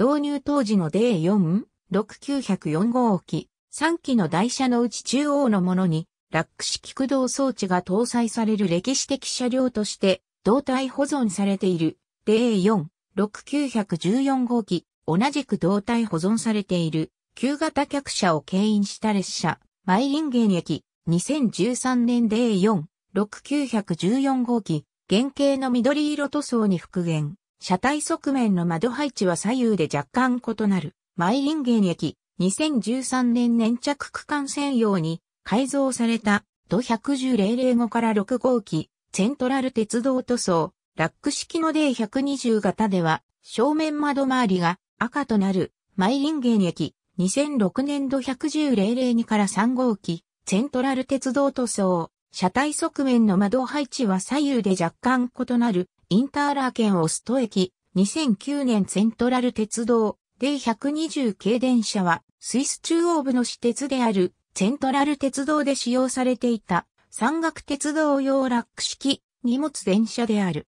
導入当時の D4、6904号機、3機の台車のうち中央のものに、ラック式駆動装置が搭載される歴史的車両として、胴体保存されている D4、6914号機、同じく胴体保存されている、旧型客車を牽引した列車、マイリンゲン駅、2013年 D4、6914号機、原型の緑色塗装に復元。車体側面の窓配置は左右で若干異なる、マイリンゲン駅、2013年粘着区間専用に改造された、土110005から6号機、セントラル鉄道塗装、ラック式の D120 型では、正面窓周りが赤となる、マイリンゲン駅、2006年度11002から3号機、セントラル鉄道塗装、車体側面の窓配置は左右で若干異なるインターラーケンオスト駅2009年セントラル鉄道 D120 系電車はスイス中央部の私鉄であるセントラル鉄道で使用されていた山岳鉄道用ラック式荷物電車である。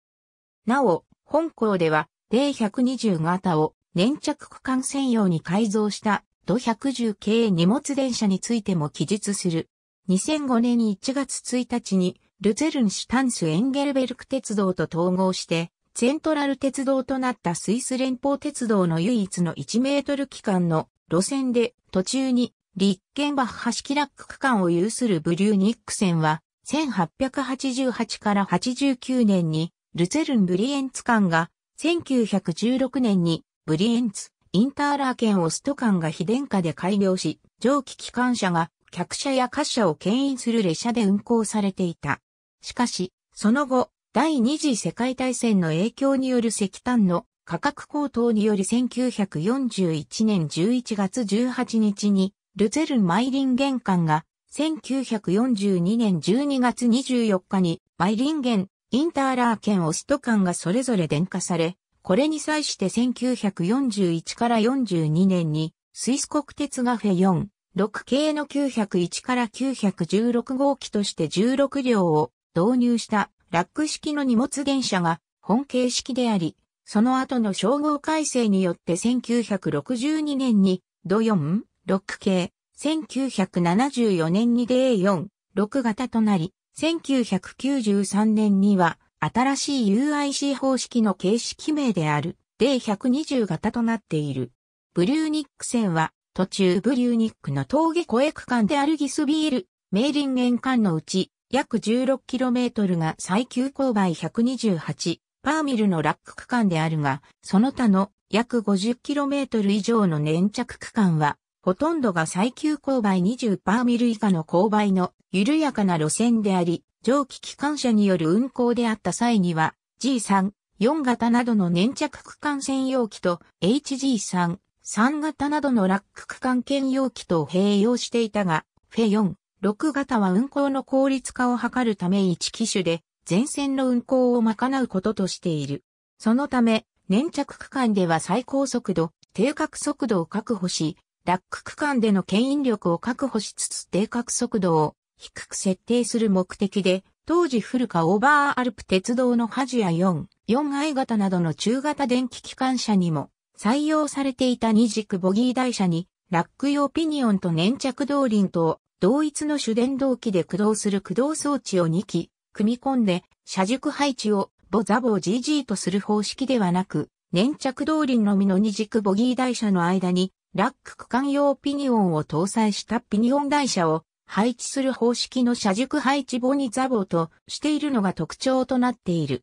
なお、本校では D120 型を粘着区間専用に改造した土110系荷物電車についても記述する2005年1月1日に、ルゼルンシュタンスエンゲルベルク鉄道と統合して、セントラル鉄道となったスイス連邦鉄道の唯一の1メートル区間の路線で、途中に、リッケンバッハ式ラック区間を有するブリューニック線は、1888から89年に、ルゼルン・ブリエンツ間が、1916年に、ブリエンツ、インターラー県オスト間が非電化で開業し、蒸気機関車が客車や貨車を牽引する列車で運行されていた。しかし、その後、第二次世界大戦の影響による石炭の価格高騰により1941年11月18日にルゼルン・マイリン玄関が1942年12月24日にマイリンン、インターラー県オスト間がそれぞれ電化され、これに際して1941から42年にスイス国鉄がフェヨン、6系の901から916号機として16両を導入したラック式の荷物電車が本形式であり、その後の称号改正によって1962年に土4、6系、1974年に D4、6型となり、1993年には新しい UIC 方式の形式名である D120 型となっている。ブリューニック線は途中ブリューニックの峠越え区間であるギスビール、メーリンゲ間のうち、約 16km が最急勾配128、パーミルのラック区間であるが、その他の約 50km 以上の粘着区間は、ほとんどが最急勾配20パーミル以下の勾配の緩やかな路線であり、蒸気機関車による運行であった際には、G3、4型などの粘着区間専用機と HG3、3型などのラック区間兼容器と併用していたが、フェ4、6型は運行の効率化を図るため1機種で全線の運行を賄うこととしている。そのため、粘着区間では最高速度、定格速度を確保し、ラック区間での牽引力を確保しつつ定格速度を低く設定する目的で、当時古かオーバーアルプ鉄道のハジア4、4i 型などの中型電気機関車にも採用されていた二軸ボギー台車に、ラック用ピニオンと粘着動輪と同一の主電動機で駆動する駆動装置を2機、組み込んで、車軸配置をボザボ GG とする方式ではなく、粘着動輪のみの二軸ボギー台車の間に、ラック区間用ピニオンを搭載したピニオン台車を配置する方式の車軸配置ボニザボとしているのが特徴となっている。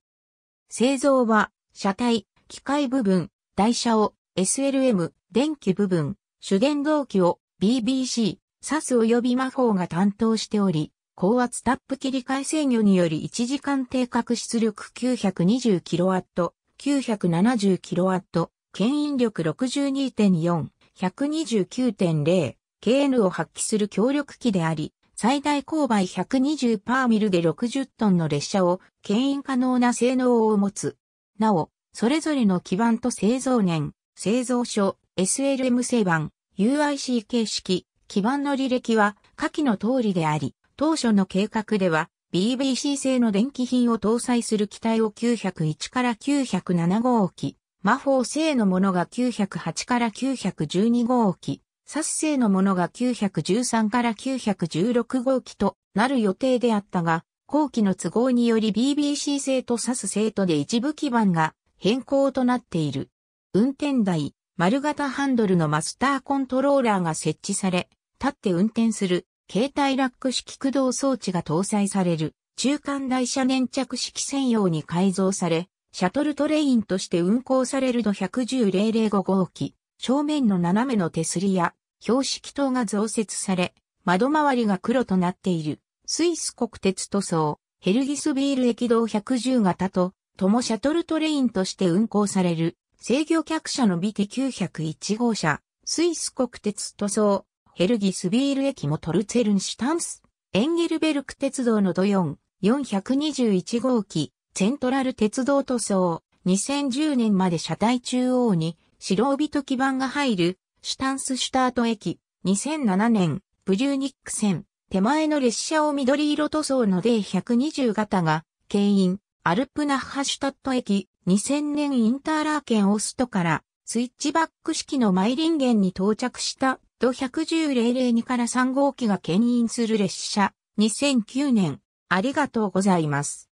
製造は、車体、機械部分、台車を SLM、電気部分、主電動機を BBC、SAS 及び魔法が担当しており、高圧タップ切り替え制御により1時間定格出力 920kW、970kW、牽引力62.4、129.0、KN を発揮する協力機であり、最大勾配120パーミルで60トンの列車を牽引可能な性能を持つ。なお、それぞれの基盤と製造年、製造所、SLM 製版、UIC 形式、基盤の履歴は下記の通りであり、当初の計画では BBC 製の電気品を搭載する機体を901から907号機、魔法製のものが908から912号機、サス製のものが913から916号機となる予定であったが、後期の都合により BBC 製とサス製とで一部基盤が変更となっている。運転台、丸型ハンドルのマスターコントローラーが設置され、立って運転する携帯ラック式駆動装置が搭載される中間台車粘着式専用に改造され、シャトルトレインとして運行されるの110-005号機、正面の斜めの手すりや標識灯が増設され、窓周りが黒となっているスイス国鉄塗装、ヘルギスビール駅道110型とともシャトルトレインとして運行される、制御客車の BT901 号車、スイス国鉄塗装、ヘルギスビール駅もトルツェルンシュタンス、エンゲルベルク鉄道のド4、421号機、セントラル鉄道塗装、2010年まで車体中央に白帯と基板が入る、シュタンスシュタート駅、2007年、プリューニック線、手前の列車を緑色塗装の D120 型が、牽引、アルプナッハシュタット駅、2000年インターラーケンオストから、スイッチバック式のマイリンゲンに到着したド110002から3号機が牽引する列車、2009年、ありがとうございます。